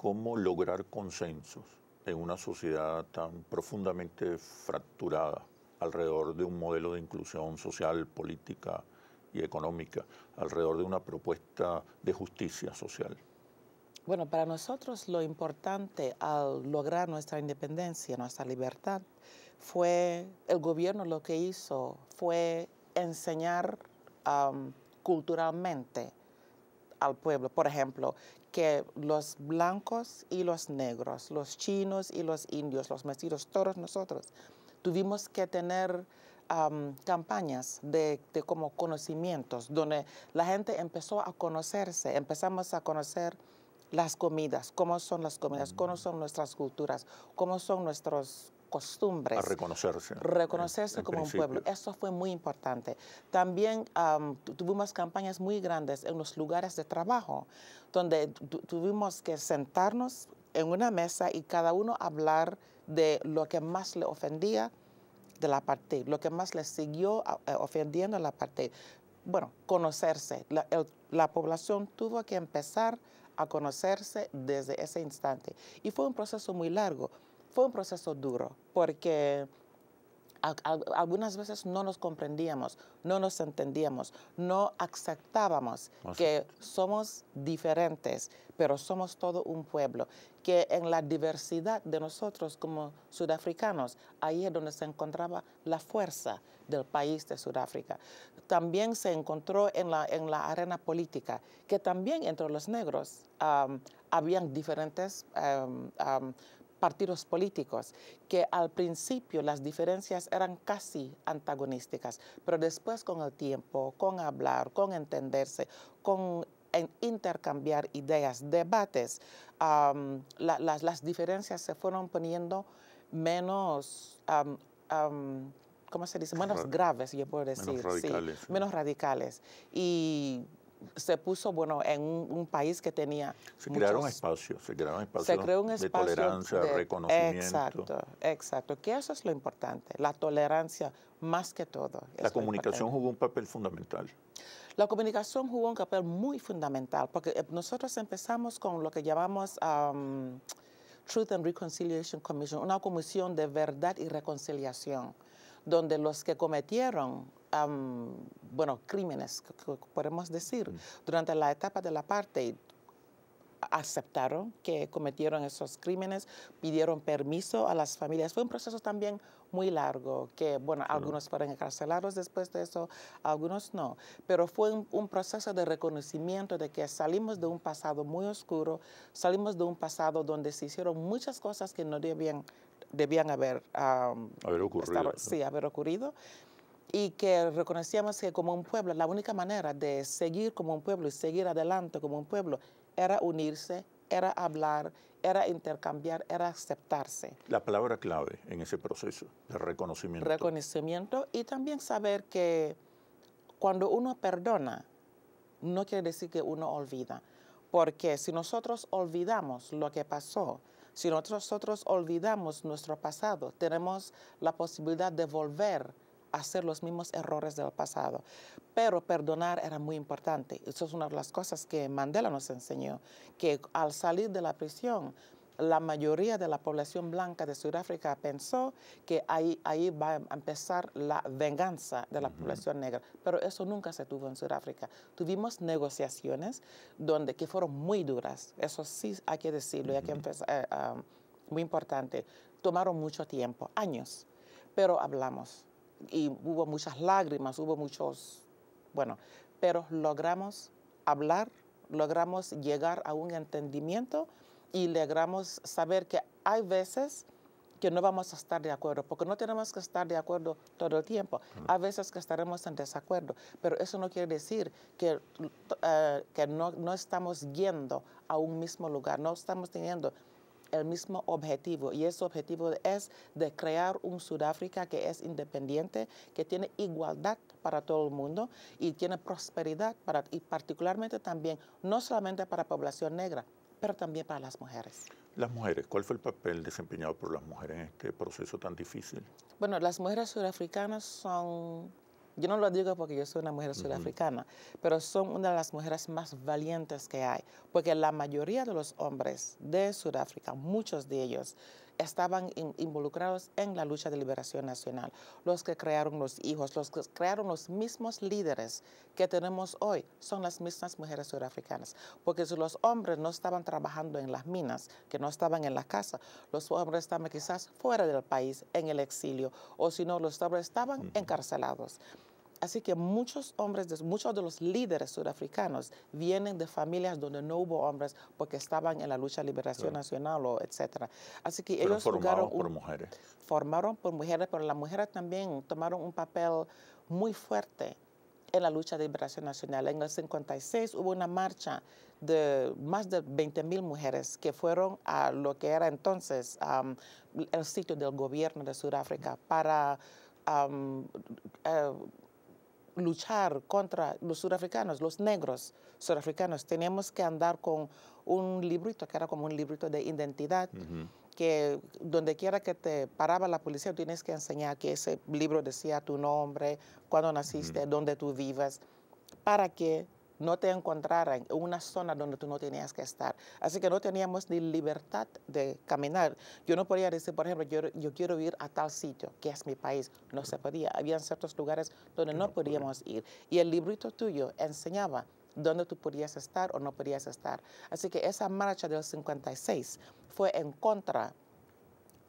cómo lograr consensos en una sociedad tan profundamente fracturada alrededor de un modelo de inclusión social, política y económica, alrededor de una propuesta de justicia social. Bueno, para nosotros lo importante al lograr nuestra independencia, nuestra libertad, fue el gobierno lo que hizo, fue enseñar culturalmente al pueblo. Por ejemplo, que los blancos y los negros, los chinos y los indios, los mestizos, todos nosotros, tuvimos que tener campañas de, de, como conocimientos, donde la gente empezó a conocerse, empezamos a conocer las comidas, cómo son las comidas, cómo mm. son nuestras culturas, cómo son nuestros costumbres. A reconocerse. Reconocerse como un pueblo. Eso fue muy importante. También tuvimos campañas muy grandes en los lugares de trabajo, donde tuvimos que sentarnos en una mesa y cada uno hablar de lo que más le ofendía de la parte, lo que más le siguió eh, ofendiendo a la parte. Bueno, conocerse. la población tuvo que empezar a conocerse desde ese instante. Y fue un proceso muy largo fue un proceso duro porque algunas veces no nos comprendíamos, no nos entendíamos, no aceptábamos que somos diferentes, pero somos todo un pueblo, que en la diversidad de nosotros como sudafricanos, ahí es donde se encontraba la fuerza del país de Sudáfrica. También se encontró en la, en la arena política, que también entre los negros habían diferentes partidos políticos, que al principio las diferencias eran casi antagonísticas, pero después con el tiempo, con hablar, con entenderse, con intercambiar ideas, debates, las, diferencias se fueron poniendo menos ¿cómo se dice? Menos graves, yo puedo decir. radicales. Menos radicales. Y se puso, bueno, en un, país que tenía... Se espacios, se creó un espacio de tolerancia, reconocimiento. Exacto, exacto, que eso es lo importante, la tolerancia más que todo. La comunicación jugó un papel fundamental. La comunicación jugó un papel muy fundamental, porque eh, nosotros empezamos con lo que llamamos... Um, Truth and Reconciliation Commission, una comisión de verdad y reconciliación, donde los que cometieron bueno, crímenes, podemos decir, mm. durante la etapa de la parte aceptaron que cometieron esos crímenes, pidieron permiso a las familias. Fue un proceso también muy largo, que bueno, algunos fueron encarcelados después de eso, algunos no, pero fue un, proceso de reconocimiento de que salimos de un pasado muy oscuro, salimos de un pasado donde se hicieron muchas cosas que no debían, debían haber, haber ocurrido. sí, haber ocurrido y que reconocíamos que como un pueblo, la única manera de seguir como un pueblo y seguir adelante como un pueblo era unirse, era hablar, era intercambiar, era aceptarse. La palabra clave en ese proceso de reconocimiento. Reconocimiento y también saber que cuando uno perdona, no quiere decir que uno olvida, porque si nosotros olvidamos lo que pasó, si nosotros, olvidamos nuestro pasado, tenemos la posibilidad de volver hacer los mismos errores del pasado. Pero perdonar era muy importante. Eso es una de las cosas que Mandela nos enseñó, que al salir de la prisión, la mayoría de la población blanca de Sudáfrica pensó que ahí, ahí va a empezar la venganza de la población negra, pero eso nunca se tuvo en Sudáfrica. Tuvimos negociaciones donde, que fueron muy duras, eso sí hay que decirlo, ya que empezar, eh, ah, muy importante, tomaron mucho tiempo, años, pero hablamos y hubo muchas lágrimas, hubo muchos, bueno, pero logramos hablar, logramos llegar a un entendimiento y logramos saber que hay veces que no vamos a estar de acuerdo, porque no tenemos que estar de acuerdo todo el tiempo. Hay veces que estaremos en desacuerdo, pero eso no quiere decir que, eh, que no, no, estamos yendo a un mismo lugar, no estamos teniendo el mismo objetivo y ese objetivo es de crear un Sudáfrica que es independiente, que tiene igualdad para todo el mundo y tiene prosperidad para, y particularmente también, no solamente para la población negra, pero también para las mujeres. Las mujeres, ¿cuál fue el papel desempeñado por las mujeres en este proceso tan difícil? Bueno, las mujeres sudafricanas son yo no lo digo porque yo soy una mujer sudafricana, pero son una de las mujeres más valientes que hay, porque la mayoría de los hombres de Sudáfrica, muchos de ellos, estaban involucrados en la lucha de liberación nacional, los que crearon los hijos, los que crearon los mismos líderes que tenemos hoy, son las mismas mujeres sudafricanas. Porque si los hombres no estaban trabajando en las minas, que no estaban en la casa, los hombres estaban quizás fuera del país, en el exilio, o si no, los hombres estaban encarcelados. Así que muchos hombres, de, muchos de los líderes sudafricanos vienen de familias donde no hubo hombres porque estaban en la lucha de liberación nacional o etcétera. Así que ellos formaron por mujeres. Formaron por mujeres, pero las mujeres también tomaron un papel muy fuerte en la lucha de liberación nacional. En el 56 hubo una marcha de más de 20 mil mujeres que fueron a lo que era entonces el sitio del gobierno de Sudáfrica para eh, luchar contra los surafricanos, los negros surafricanos, tenemos que andar con un librito que era como un librito de identidad. que donde quiera que te paraba la policía, tienes que enseñar que ese libro decía tu nombre, cuándo naciste, dónde tú vivas, para que no te encontraran en una zona donde tú no tenías que estar. Así que no teníamos ni libertad de caminar. Yo no podía decir, por ejemplo, yo, quiero ir a tal sitio, que es mi país. No se podía. Habían ciertos lugares donde no podíamos ir. Y el librito tuyo enseñaba dónde tú podías estar o no podías estar. Así que esa marcha del 56 fue en contra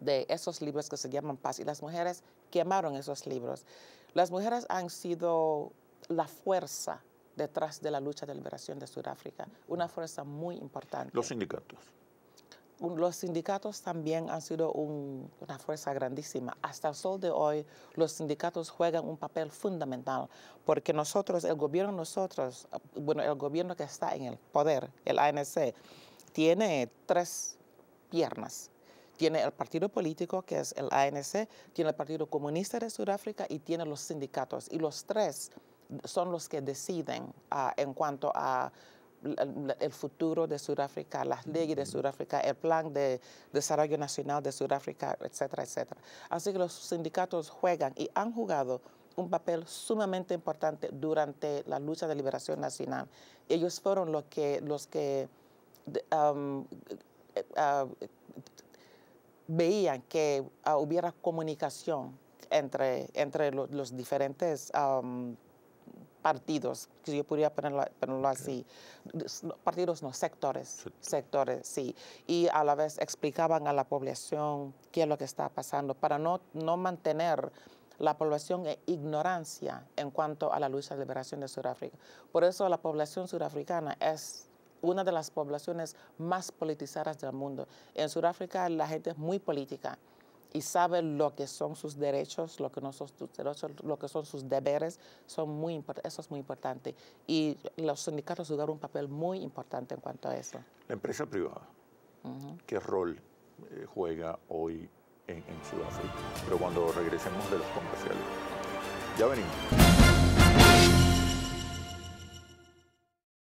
de esos libros que se llaman paz y las mujeres quemaron esos libros. Las mujeres han sido la fuerza detrás de la lucha de liberación de Sudáfrica, una fuerza muy importante. Los sindicatos. Los sindicatos también han sido una fuerza grandísima. Hasta el sol de hoy, los sindicatos juegan un papel fundamental porque nosotros, el gobierno nosotros, bueno, el gobierno que está en el poder, el ANC, tiene tres piernas tiene el partido político, que es el ANC, tiene el Partido Comunista de Sudáfrica y tiene los sindicatos. Y los tres son los que deciden ah, en cuanto a el futuro de Sudáfrica, las leyes de Sudáfrica, el plan de desarrollo nacional de Sudáfrica, etcétera, etcétera. Así que los sindicatos juegan y han jugado un papel sumamente importante durante la lucha de liberación nacional. Ellos fueron los que, los que eh, ah, veían que ah, hubiera comunicación entre, entre los, diferentes partidos, que yo podría ponerlo, así, partidos no, sectores, sectores, sí, y a la vez explicaban a la población qué es lo que está pasando para no, no mantener la población en ignorancia en cuanto a la lucha de liberación de Sudáfrica. Por eso la población sudafricana es una de las poblaciones más politizadas del mundo. En Sudáfrica la gente es muy política y sabe lo que son sus derechos, lo que no son sus lo que son sus deberes, son muy eso es muy importante. Y los sindicatos jugaron un papel muy importante en cuanto a eso. La empresa privada, ¿qué rol eh, juega hoy en, en Sudáfrica? Pero cuando regresemos de los comerciales, ya venimos.